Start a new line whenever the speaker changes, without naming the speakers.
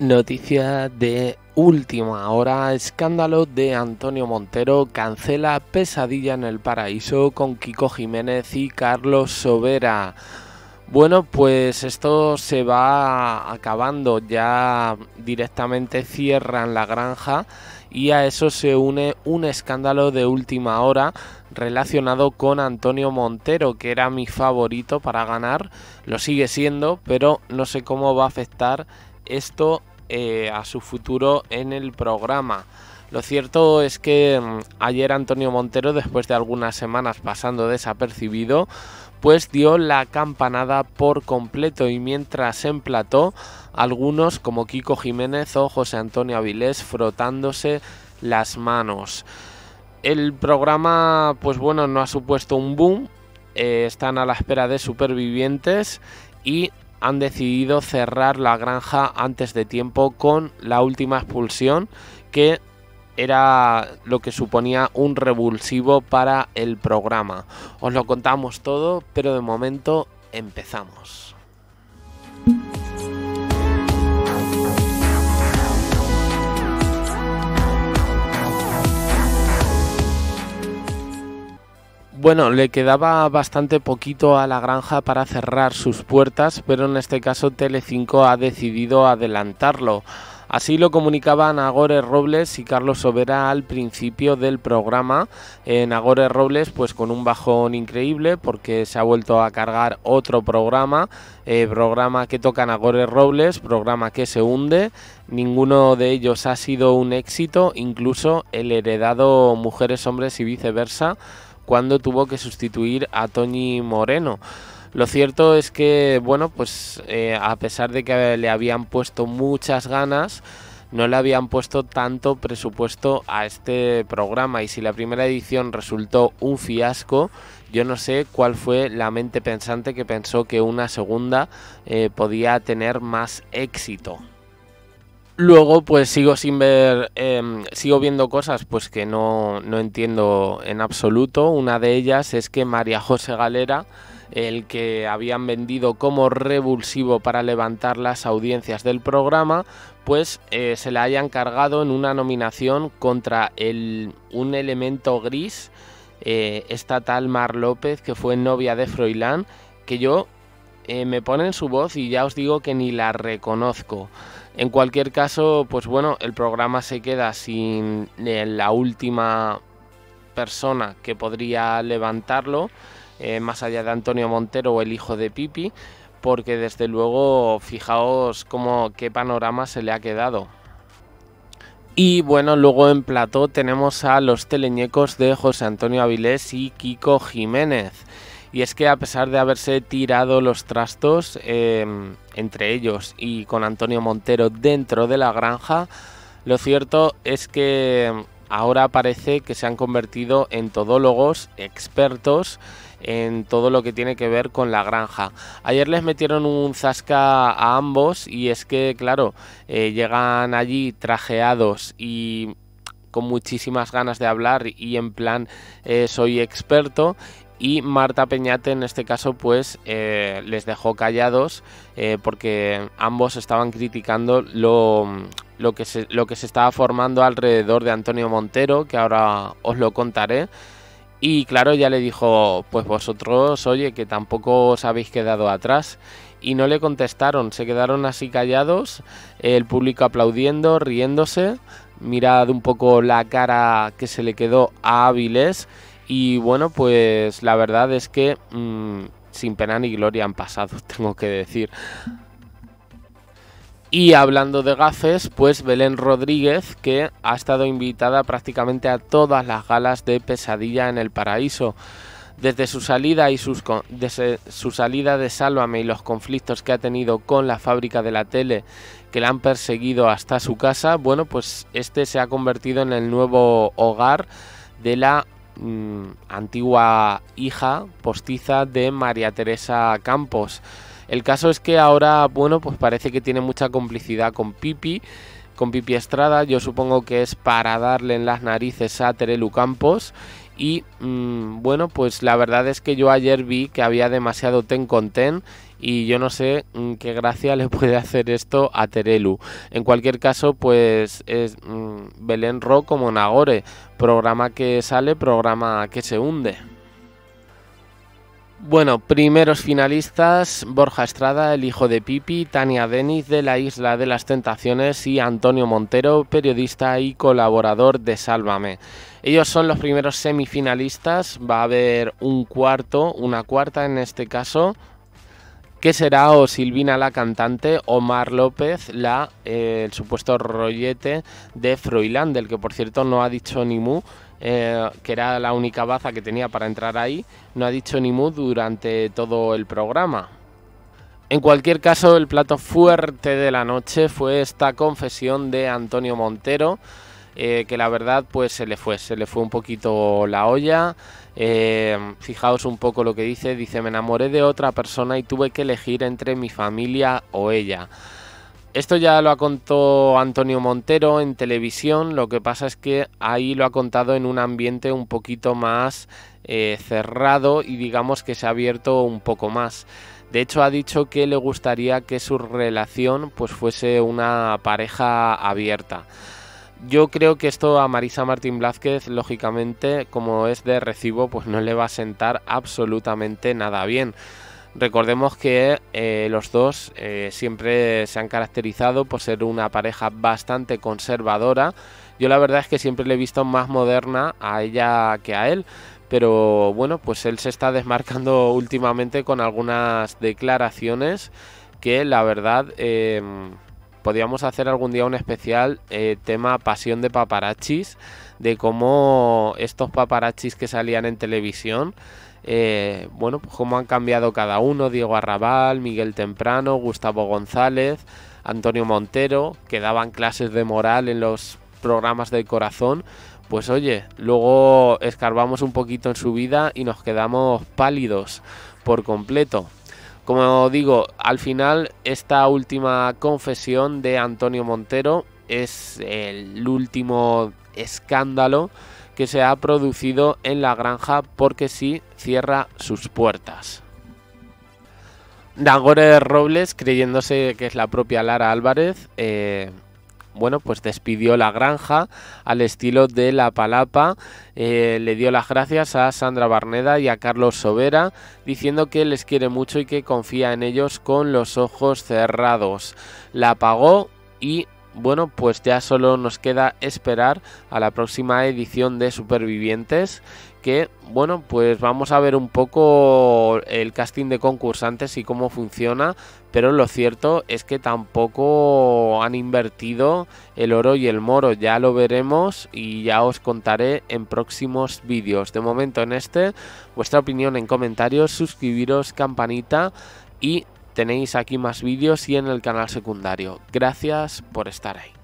Noticia de última hora, escándalo de Antonio Montero cancela Pesadilla en el Paraíso con Kiko Jiménez y Carlos Sobera. Bueno, pues esto se va acabando, ya directamente cierran la granja y a eso se une un escándalo de última hora relacionado con Antonio Montero, que era mi favorito para ganar, lo sigue siendo, pero no sé cómo va a afectar esto eh, a su futuro en el programa. Lo cierto es que mm, ayer Antonio Montero, después de algunas semanas pasando desapercibido, pues dio la campanada por completo y mientras emplató, algunos como Kiko Jiménez o José Antonio Avilés frotándose las manos. El programa, pues bueno, no ha supuesto un boom, eh, están a la espera de supervivientes y han decidido cerrar la granja antes de tiempo con la última expulsión que era lo que suponía un revulsivo para el programa. Os lo contamos todo, pero de momento empezamos. Bueno, le quedaba bastante poquito a la granja para cerrar sus puertas, pero en este caso Telecinco ha decidido adelantarlo. Así lo comunicaban Agores Robles y Carlos Sobera al principio del programa. En Agores Robles, pues con un bajón increíble, porque se ha vuelto a cargar otro programa, eh, programa que tocan Agores Robles, programa que se hunde. Ninguno de ellos ha sido un éxito, incluso el heredado Mujeres, Hombres y viceversa cuando tuvo que sustituir a Tony Moreno. Lo cierto es que, bueno, pues eh, a pesar de que le habían puesto muchas ganas, no le habían puesto tanto presupuesto a este programa y si la primera edición resultó un fiasco, yo no sé cuál fue la mente pensante que pensó que una segunda eh, podía tener más éxito. Luego, pues sigo sin ver, em, sigo viendo cosas pues que no, no, entiendo en absoluto. Una de ellas es que María José Galera, el que habían vendido como revulsivo para levantar las audiencias del programa, pues eh, se la hayan cargado en una nominación contra el, un elemento gris eh, esta tal Mar López, que fue novia de Froilán, que yo eh, me pone en su voz y ya os digo que ni la reconozco. En cualquier caso, pues bueno, el programa se queda sin eh, la última persona que podría levantarlo, eh, más allá de Antonio Montero o el hijo de Pipi, porque desde luego, fijaos cómo qué panorama se le ha quedado. Y bueno, luego en plató tenemos a los teleñecos de José Antonio Avilés y Kiko Jiménez. Y es que a pesar de haberse tirado los trastos em, entre ellos y con Antonio Montero dentro de la granja, lo cierto es que ahora parece que se han convertido en todólogos expertos en todo lo que tiene que ver con la granja. Ayer les metieron un zasca a ambos y es que, claro, eh, llegan allí trajeados y con muchísimas ganas de hablar y en plan eh, soy experto y Marta Peñate en este caso pues eh, les dejó callados eh, porque ambos estaban criticando lo, que se, lo que se estaba formando alrededor de Antonio Montero, que ahora os lo contaré. Y claro, ya le dijo, pues vosotros, oye, que tampoco os habéis quedado atrás. Y no le contestaron, se quedaron así callados, el público aplaudiendo, riéndose. Mirad un poco la cara que se le quedó a Áviles y bueno, pues la verdad es que mm, sin pena ni gloria han pasado, tengo que decir. Y hablando de gafes, pues Belén Rodríguez, que ha estado invitada prácticamente a todas las galas de Pesadilla en el Paraíso. Desde su salida y sus desde su salida de Sálvame y los conflictos que ha tenido con la fábrica de la tele que la han perseguido hasta su casa, bueno, pues este se ha convertido en el nuevo hogar de la Mm, antigua hija postiza de María Teresa Campos. El caso es que ahora, bueno, pues parece que tiene mucha complicidad con Pipi, con Pipi Estrada, yo supongo que es para darle en las narices a Terelu Campos y mm, bueno, pues la verdad es que yo ayer vi que había demasiado ten con ten y yo no sé mm, qué gracia le puede hacer esto a Terelu. En cualquier caso, pues es mm, Belén Ro como Nagore, programa que sale, programa que se hunde. Bueno, primeros finalistas, Borja Estrada, el hijo de Pipi, Tania Deniz de la Isla de las Tentaciones y Antonio Montero, periodista y colaborador de Sálvame. Ellos son los primeros semifinalistas, va a haber un cuarto, una cuarta en este caso, que será o Silvina la cantante o Mar López, la, eh, el supuesto rollete de Froilán, del que por cierto no ha dicho ni mu eh, que era la única baza que tenía para entrar ahí, no ha dicho ni mu durante todo el programa. En cualquier caso, el plato fuerte de la noche fue esta confesión de Antonio Montero, eh, que la verdad pues se le fue, se le fue un poquito la olla. Eh, fijaos un poco lo que dice, dice me enamoré de otra persona y tuve que elegir entre mi familia o ella. Esto ya lo ha contado Antonio Montero en televisión, lo que pasa es que ahí lo ha contado en un ambiente un poquito más eh, cerrado y digamos que se ha abierto un poco más. De hecho ha dicho que le gustaría que su relación pues fuese una pareja abierta. Yo creo que esto a Marisa Martín Blázquez, lógicamente, como es de recibo, pues no le va a sentar absolutamente nada bien. Recordemos que eh, los dos eh, siempre se han caracterizado por ser una pareja bastante conservadora. Yo la verdad es que siempre le he visto más moderna a ella que a él, pero bueno, pues él se está desmarcando últimamente con algunas declaraciones que la verdad em, podríamos hacer algún día un especial eh, tema pasión de paparachis, de cómo estos paparachis que salían en televisión eh, bueno, pues han cambiado cada uno, Diego Arrabal, Miguel Temprano, Gustavo González, Antonio Montero, que daban clases de moral en los programas del corazón, pues oye, luego escarbamos un poquito en su vida y nos quedamos pálidos por completo. Como digo, al final esta última confesión de Antonio Montero es el último escándalo que se ha producido en la granja porque sí cierra sus puertas. Dagore Robles, creyéndose que es la propia Lara Álvarez, eh, bueno, pues despidió la granja al estilo de la palapa. Eh, le dio las gracias a Sandra Barneda y a Carlos Sobera, diciendo que les quiere mucho y que confía en ellos con los ojos cerrados. La pagó y bueno, pues ya solo nos queda esperar a la próxima edición de Supervivientes que, bueno, pues vamos a ver un poco el casting de concursantes y cómo funciona, pero lo cierto es que tampoco han invertido el oro y el moro, ya lo veremos y ya os contaré en próximos vídeos. De momento en este, vuestra opinión en comentarios, suscribiros, campanita y Tenéis aquí más vídeos y en el canal secundario. Gracias por estar ahí.